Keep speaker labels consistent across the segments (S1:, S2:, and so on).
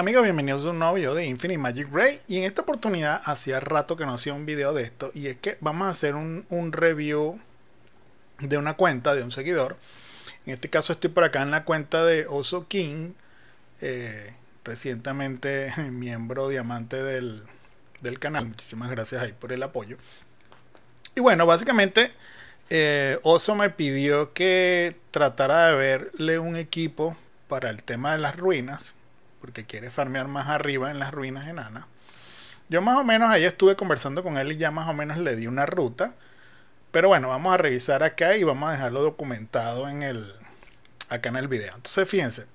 S1: amigos, bienvenidos a un nuevo video de Infinite Magic Ray y en esta oportunidad hacía rato que no hacía un video de esto y es que vamos a hacer un, review de una cuenta de un seguidor. En este caso estoy por acá en la cuenta de Oso King, eh, recientemente miembro diamante del, del, canal. Muchísimas gracias ahí por el apoyo. Y bueno, básicamente eh, Oso me pidió que tratara de verle un equipo para el tema de las ruinas porque quiere farmear más arriba en las ruinas enanas. Yo más o menos ahí estuve conversando con él y ya más o menos le di una ruta. Pero bueno, vamos a revisar acá y vamos a dejarlo documentado en el, acá en el video. Entonces fíjense,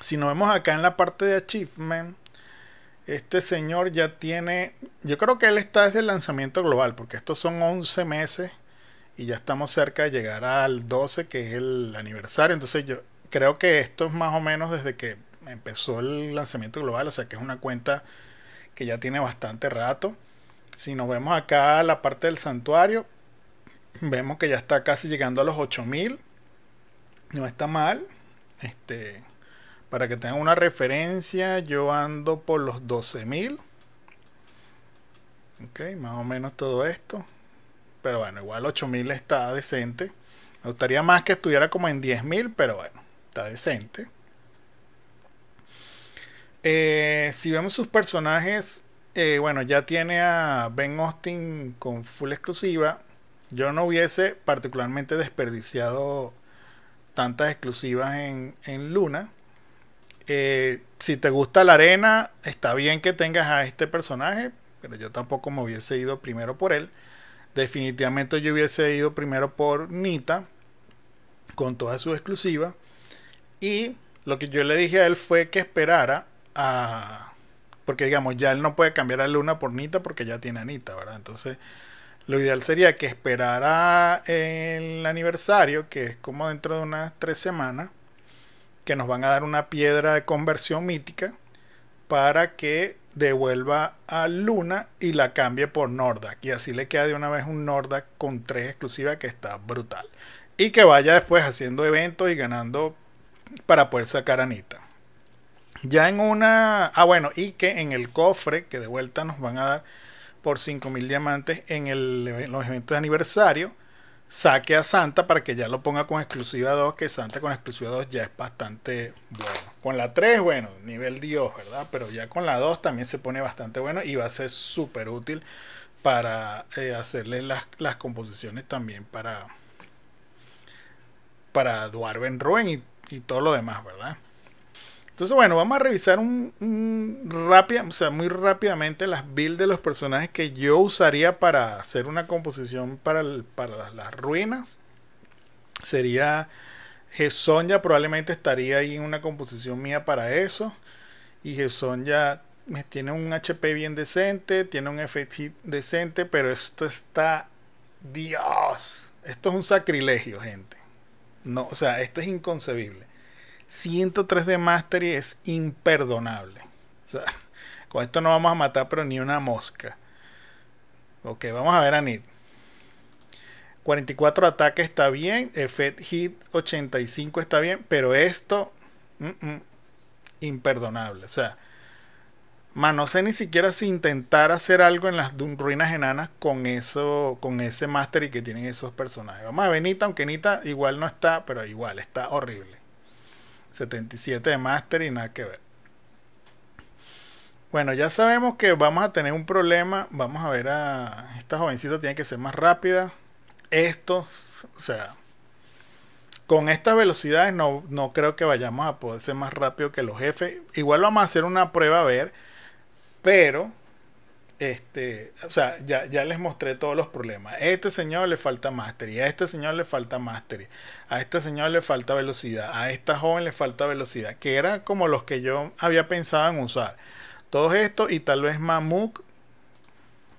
S1: si nos vemos acá en la parte de achievement, este señor ya tiene, yo creo que él está desde el lanzamiento global, porque estos son 11 meses y ya estamos cerca de llegar al 12, que es el aniversario. Entonces yo creo que esto es más o menos desde que empezó el lanzamiento global, o sea que es una cuenta que ya tiene bastante rato. Si nos vemos acá la parte del santuario, vemos que ya está casi llegando a los 8000. No está mal. Este, para que tengan una referencia, yo ando por los 12000. Ok, más o menos todo esto. Pero bueno, igual 8000 está decente. Me gustaría más que estuviera como en 10.000, pero bueno, está decente. Eh, si vemos sus personajes, eh, bueno, ya tiene a Ben Austin con full exclusiva. Yo no hubiese particularmente desperdiciado tantas exclusivas en, Luna. Eh, si te gusta la arena, está bien que tengas a este personaje, pero yo tampoco me hubiese ido primero por él. Definitivamente yo hubiese ido primero por Nita, con todas sus exclusiva. Y lo que yo le dije a él fue que esperara porque digamos, ya él no puede cambiar a Luna por Nita porque ya tiene Anita, ¿verdad? Entonces, lo ideal sería que esperara el aniversario, que es como dentro de unas tres semanas, que nos van a dar una piedra de conversión mítica para que devuelva a Luna y la cambie por Nordak. Y así le queda de una vez un Nordak con tres exclusivas que está brutal. Y que vaya después haciendo eventos y ganando para poder sacar a Anita. Ya en una. Ah, bueno, y que en el cofre, que de vuelta nos van a dar por 5000 diamantes en, el, los eventos de aniversario, saque a Santa para que ya lo ponga con exclusiva 2, que Santa con exclusiva 2 ya es bastante bueno. Con la 3, bueno, nivel Dios, ¿verdad? Pero ya con la 2 también se pone bastante bueno y va a ser súper útil para eh, hacerle las, composiciones también para, para Duarben Ruin y, y todo lo demás, ¿verdad? Entonces, bueno, vamos a revisar un, sea, muy rápidamente las builds de los personajes que yo usaría para hacer una composición para, para las, ruinas. Sería ya probablemente estaría ahí en una composición mía para eso. Y ya eh, tiene un HP bien decente, tiene un effect hit decente, pero esto está. Dios, esto es un sacrilegio, gente. No, o sea, esto es inconcebible. 103 de Mastery es imperdonable. O sea, con esto no vamos a matar, pero ni una mosca. Ok, vamos a ver a Nid. 44 ataque está bien. Effect Hit 85 está bien. Pero esto. Mm, mm, imperdonable. O sea. Man, no sé ni siquiera si intentar hacer algo en las ruinas enanas con eso. Con ese mastery que tienen esos personajes. Vamos a ver Nita, aunque Nita igual no está, pero igual está horrible. 77 de Master y nada que ver. Bueno, ya sabemos que vamos a tener un problema. Vamos a ver a esta jovencita tiene que ser más rápida. Esto, o sea, con estas velocidades no, no creo que vayamos a poder ser más rápido que los jefes. Igual vamos a hacer una prueba a ver, pero este, o sea, ya, les mostré todos los problemas. A este señor le falta mastery, a este señor le falta mastery, a este señor le falta velocidad, a esta joven le falta velocidad, que era como los que yo había pensado en usar. Todos estos y tal vez Mamuk,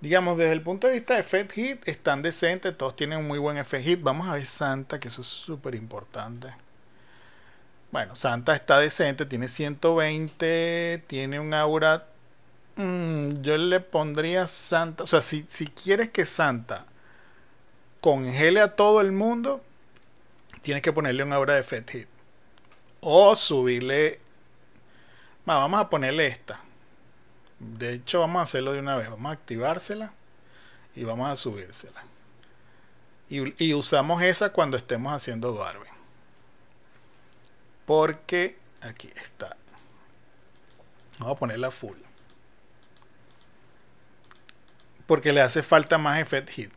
S1: digamos, desde el punto de vista de Fed Hit, están decentes, todos tienen un muy buen Fed Hit. Vamos a ver Santa, que eso es súper importante. Bueno, Santa está decente, tiene 120, tiene un aura Mm, yo le pondría Santa. O sea, si, si quieres que Santa congele a todo el mundo, tienes que ponerle una obra de Fetid Hit. O subirle. vamos a ponerle esta. De hecho, vamos a hacerlo de una vez. Vamos a activársela y vamos a subírsela. Y, y usamos esa cuando estemos haciendo Darwin. Porque aquí está. Vamos a ponerla full porque le hace falta más effect hit.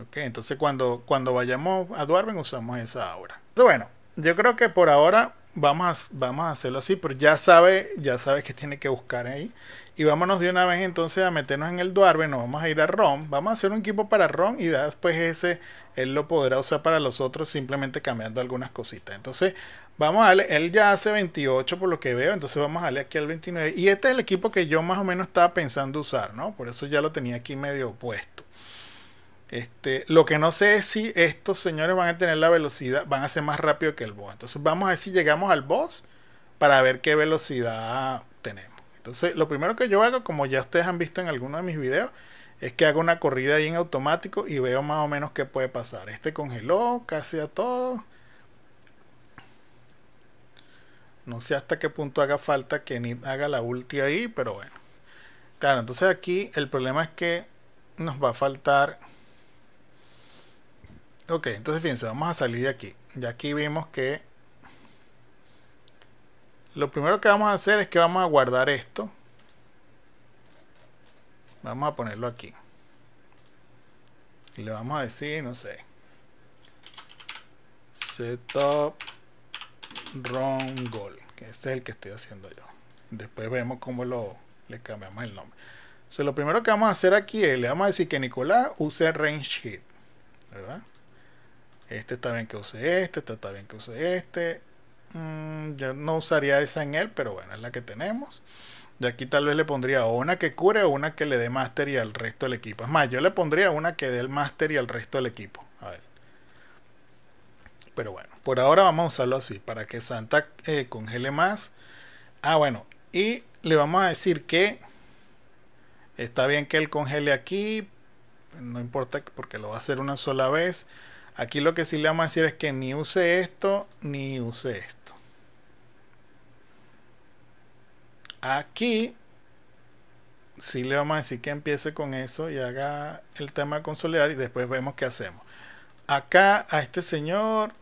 S1: Ok, entonces cuando, cuando vayamos a Dwarven usamos esa ahora. Bueno, yo creo que por ahora vamos a, vamos a hacerlo así, pero ya sabe, ya sabes que tiene que buscar ahí. Y vámonos de una vez entonces a meternos en el Dwarven, nos vamos a ir a ROM, vamos a hacer un equipo para ROM y después ese él lo podrá usar para los otros simplemente cambiando algunas cositas. Entonces Vamos a darle, él ya hace 28 por lo que veo, entonces vamos a darle aquí al 29. Y este es el equipo que yo más o menos estaba pensando usar, ¿no? Por eso ya lo tenía aquí medio puesto. Este, lo que no sé es si estos señores van a tener la velocidad, van a ser más rápido que el boss. Entonces vamos a ver si llegamos al boss para ver qué velocidad tenemos. Entonces lo primero que yo hago, como ya ustedes han visto en algunos de mis videos, es que hago una corrida ahí en automático y veo más o menos qué puede pasar. Este congeló casi a todos. No sé hasta qué punto haga falta que Nid haga la ulti ahí, pero bueno. Claro, entonces aquí el problema es que nos va a faltar... Ok, entonces fíjense, vamos a salir de aquí. Ya aquí vimos que... Lo primero que vamos a hacer es que vamos a guardar esto. Vamos a ponerlo aquí. Y le vamos a decir, no sé. Setup Ron gol Que este es el que estoy haciendo yo. Después vemos cómo lo, le cambiamos el nombre. lo primero que vamos a hacer aquí es, le vamos a decir que Nicolás use range hit. Este está bien que use este, este está bien que use este. Ya mm, yo no usaría esa en él, pero bueno, es la que tenemos. Y aquí tal vez le pondría una que cure o una que le dé master y al resto del equipo. Es más, yo le pondría una que dé el master y al resto del equipo. Pero bueno, por ahora vamos a usarlo así para que Santa eh, congele más. Ah, bueno, y le vamos a decir que está bien que él congele aquí. No importa porque lo va a hacer una sola vez. Aquí lo que sí le vamos a decir es que ni use esto ni use esto. Aquí sí le vamos a decir que empiece con eso y haga el tema de consolidar y después vemos qué hacemos. Acá a este señor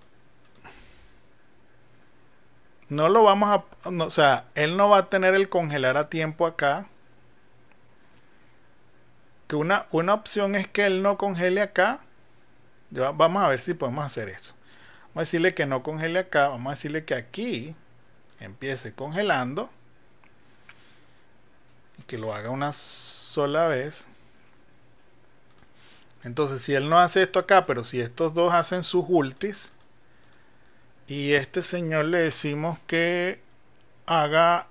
S1: no lo vamos a... o sea, él no va a tener el congelar a tiempo acá. Que una, una opción es que él no congele acá. vamos a ver si podemos hacer eso. Vamos a decirle que no congele acá. Vamos a decirle que aquí empiece congelando. que lo haga una sola vez. Entonces, si él no hace esto acá, pero si estos dos hacen sus ultis, y este señor le decimos que haga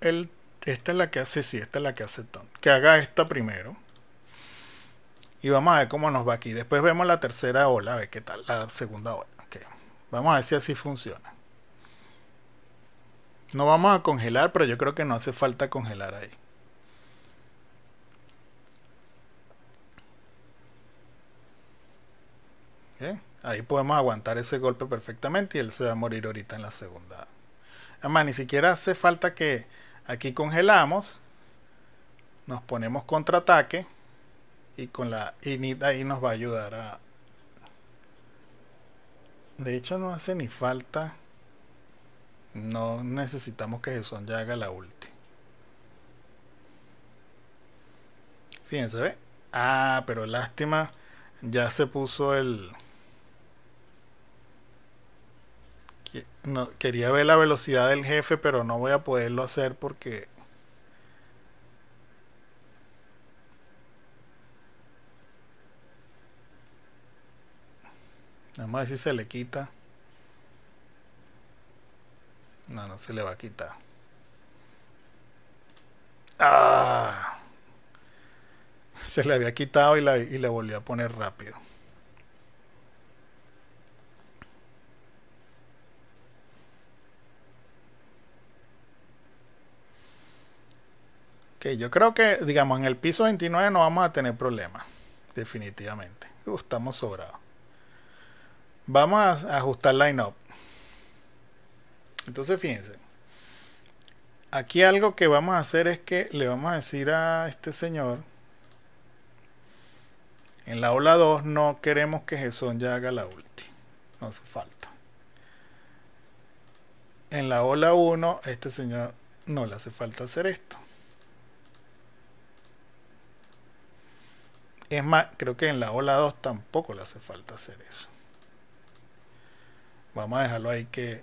S1: el... Esta es la que hace, sí, esta es la que hace Que haga esta primero. Y vamos a ver cómo nos va aquí. Después vemos la tercera ola, a ver qué tal, la segunda ola. Vamos a ver si así funciona. No vamos a congelar, pero yo creo que no hace falta congelar ahí. Ahí podemos aguantar ese golpe perfectamente y él se va a morir ahorita en la segunda. Además, ni siquiera hace falta que aquí congelamos. Nos ponemos contraataque. Y con la init ahí nos va a ayudar a... De hecho no hace ni falta. No necesitamos que Jesús ya haga la ulti. Fíjense, ¿ve? Ah, pero lástima. Ya se puso el... no, quería ver la velocidad del jefe, pero no voy a poderlo hacer porque Vamos a ver si se le quita. No, no se le va a quitar. ¡Ah! Se le había quitado y le y volvió a poner rápido. yo creo que, digamos, en el piso 29 no vamos a tener problemas. Definitivamente. estamos sobrados. Vamos a ajustar line up. Entonces, fíjense. Aquí algo que vamos a hacer es que le vamos a decir a este señor. En la ola 2 no queremos que Jesón ya haga la ulti. No hace falta. En la ola 1, este señor no le hace falta hacer esto. Es más, creo que en la ola 2 tampoco le hace falta hacer eso. Vamos a dejarlo ahí que...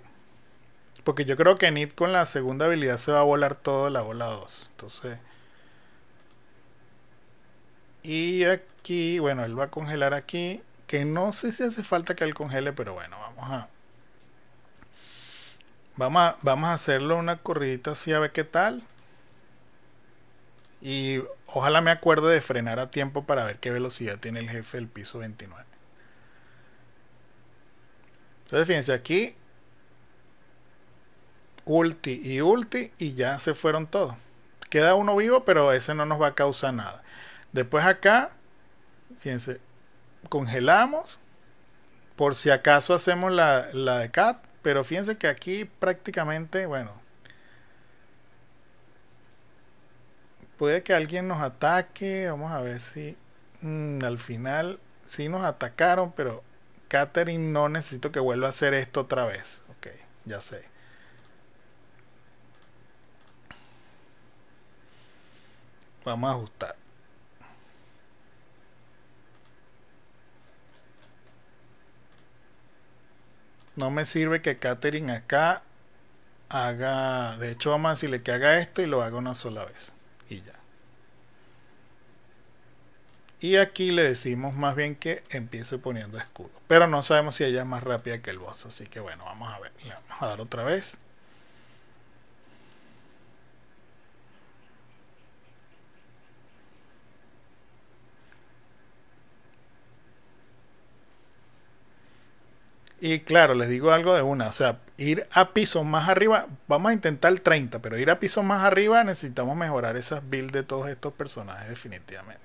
S1: Porque yo creo que Nid con la segunda habilidad se va a volar todo la ola 2. Entonces... Y aquí, bueno, él va a congelar aquí. Que no sé si hace falta que él congele, pero bueno, vamos a... Vamos a, a hacerlo una corridita así a ver qué tal. Y ojalá me acuerde de frenar a tiempo para ver qué velocidad tiene el jefe del piso 29. Entonces fíjense aquí. Ulti y ulti y ya se fueron todos. Queda uno vivo, pero ese no nos va a causar nada. Después acá, fíjense, congelamos. Por si acaso hacemos la, la de cat. Pero fíjense que aquí prácticamente, bueno, puede que alguien nos ataque. Vamos a ver si mm, al final sí nos atacaron, pero Katherine no necesito que vuelva a hacer esto otra vez. Ok, ya sé. Vamos a ajustar. No me sirve que Katherine acá haga... De hecho, vamos a decirle que haga esto y lo haga una sola vez y ya. Y aquí le decimos más bien que empiece poniendo escudo. Pero no sabemos si ella es más rápida que el boss. Así que bueno, vamos a ver. Le vamos a dar otra vez. Y claro, les digo algo de una, o sea, ir a pisos más arriba, vamos a intentar 30, pero ir a pisos más arriba necesitamos mejorar esas builds de todos estos personajes definitivamente.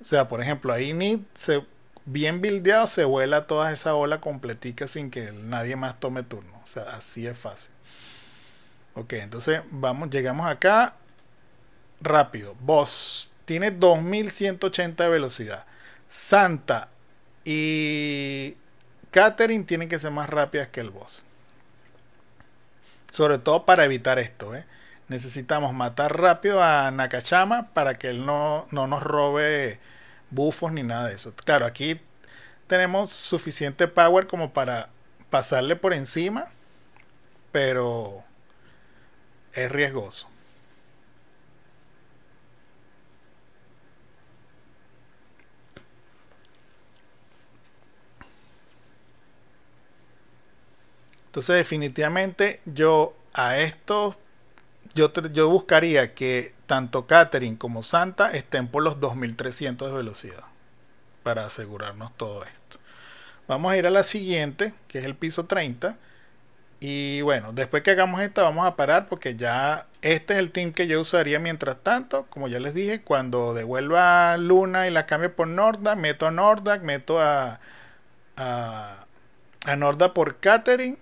S1: O sea, por ejemplo, ahí ni se, bien buildeado se vuela toda esa ola completica sin que nadie más tome turno. O sea, así es fácil. Ok, entonces vamos, llegamos acá rápido. Boss tiene 2180 de velocidad. Santa y catering tiene que ser más rápidas que el boss. Sobre todo para evitar esto. ¿eh? Necesitamos matar rápido a Nakachama para que él no, no nos robe bufos ni nada de eso. Claro, aquí tenemos suficiente power como para pasarle por encima, pero es riesgoso. Entonces, definitivamente, yo a esto, yo, yo buscaría que tanto Catherine como Santa estén por los 2300 de velocidad para asegurarnos todo esto. Vamos a ir a la siguiente, que es el piso 30. Y bueno, después que hagamos esto vamos a parar porque ya este es el team que yo usaría mientras tanto. Como ya les dije, cuando devuelva Luna y la cambie por Norda, meto a Norda, meto a, a, Norda por Catering.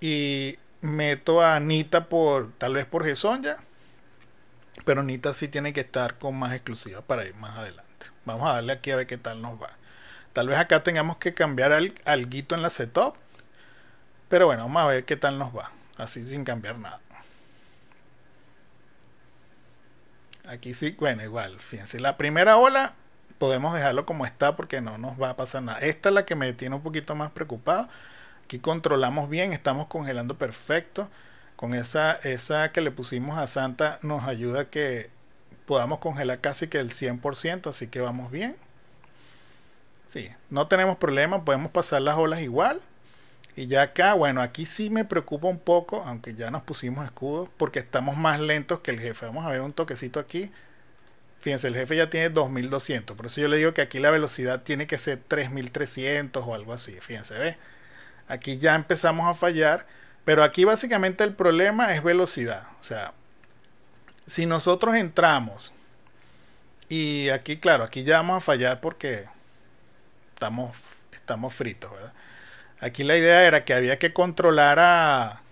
S1: Y meto a Anita por, tal vez por Gesson ya. Pero Anita sí tiene que estar con más exclusiva para ir más adelante. Vamos a darle aquí a ver qué tal nos va. Tal vez acá tengamos que cambiar al, en la setup. Pero bueno, vamos a ver qué tal nos va. Así sin cambiar nada. Aquí sí, bueno, igual. Fíjense, la primera ola podemos dejarlo como está porque no nos va a pasar nada. Esta es la que me tiene un poquito más preocupado Aquí controlamos bien, estamos congelando perfecto. Con esa, esa que le pusimos a Santa nos ayuda que podamos congelar casi que el 100%, así que vamos bien. Sí, no tenemos problema, podemos pasar las olas igual. Y ya acá, bueno, aquí sí me preocupa un poco, aunque ya nos pusimos escudos, porque estamos más lentos que el jefe. Vamos a ver un toquecito aquí. Fíjense, el jefe ya tiene 2200, por eso yo le digo que aquí la velocidad tiene que ser 3300 o algo así. Fíjense, ¿ves? Aquí ya empezamos a fallar, pero aquí básicamente el problema es velocidad. O sea, si nosotros entramos y aquí, claro, aquí ya vamos a fallar porque estamos, estamos fritos, ¿verdad? Aquí la idea era que había que controlar a...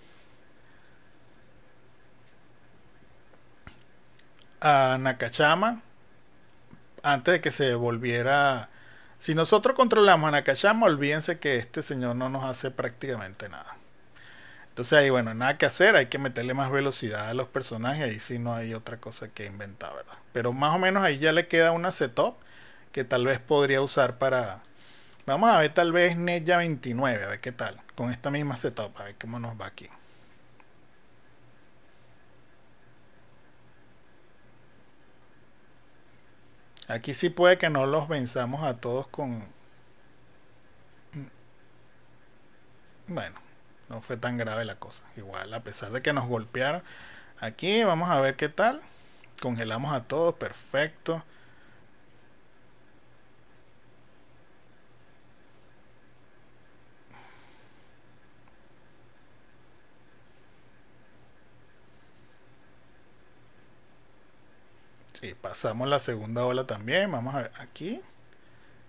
S1: a Nakachama antes de que se volviera si nosotros controlamos a Nakashama, olvídense que este señor no nos hace prácticamente nada. Entonces ahí, bueno, nada que hacer, hay que meterle más velocidad a los personajes, ahí sí no hay otra cosa que inventar, ¿verdad? Pero más o menos ahí ya le queda una setup que tal vez podría usar para... Vamos a ver tal vez Nella 29, a ver qué tal, con esta misma setup, a ver cómo nos va aquí. Aquí sí puede que no los venzamos a todos con... Bueno, no fue tan grave la cosa. Igual, a pesar de que nos golpearon. Aquí vamos a ver qué tal. Congelamos a todos, perfecto. pasamos la segunda ola también. Vamos a ver, aquí.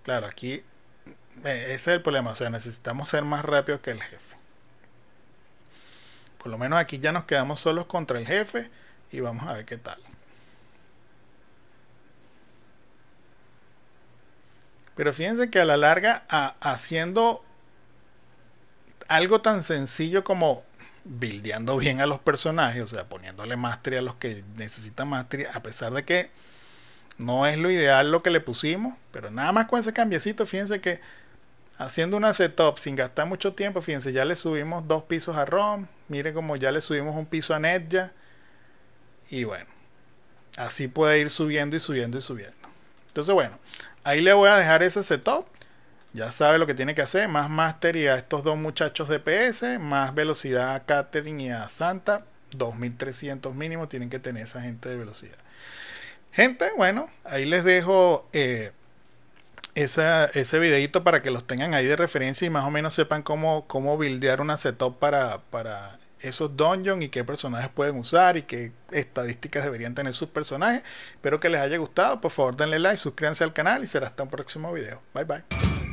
S1: Claro, aquí ese es el problema. O sea, necesitamos ser más rápidos que el jefe. Por lo menos aquí ya nos quedamos solos contra el jefe y vamos a ver qué tal. Pero fíjense que a la larga, haciendo algo tan sencillo como bildeando bien a los personajes, o sea, poniéndole mastery a los que necesitan mastery, a pesar de que no es lo ideal lo que le pusimos, pero nada más con ese cambiecito, fíjense que haciendo una setup sin gastar mucho tiempo, fíjense, ya le subimos dos pisos a ROM, Mire como ya le subimos un piso a NetJa, y bueno, así puede ir subiendo y subiendo y subiendo. Entonces, bueno, ahí le voy a dejar ese setup. Ya sabe lo que tiene que hacer. Más Master y a estos dos muchachos de PS. Más velocidad a Catherine y a Santa. 2300 mínimo tienen que tener esa gente de velocidad. Gente, bueno, ahí les dejo eh, ese videito para que los tengan ahí de referencia y más o menos sepan cómo, cómo buildear una setup para, para esos dungeons y qué personajes pueden usar y qué estadísticas deberían tener sus personajes. Espero que les haya gustado. Por favor, denle like, suscríbanse al canal y será hasta un próximo video. Bye bye.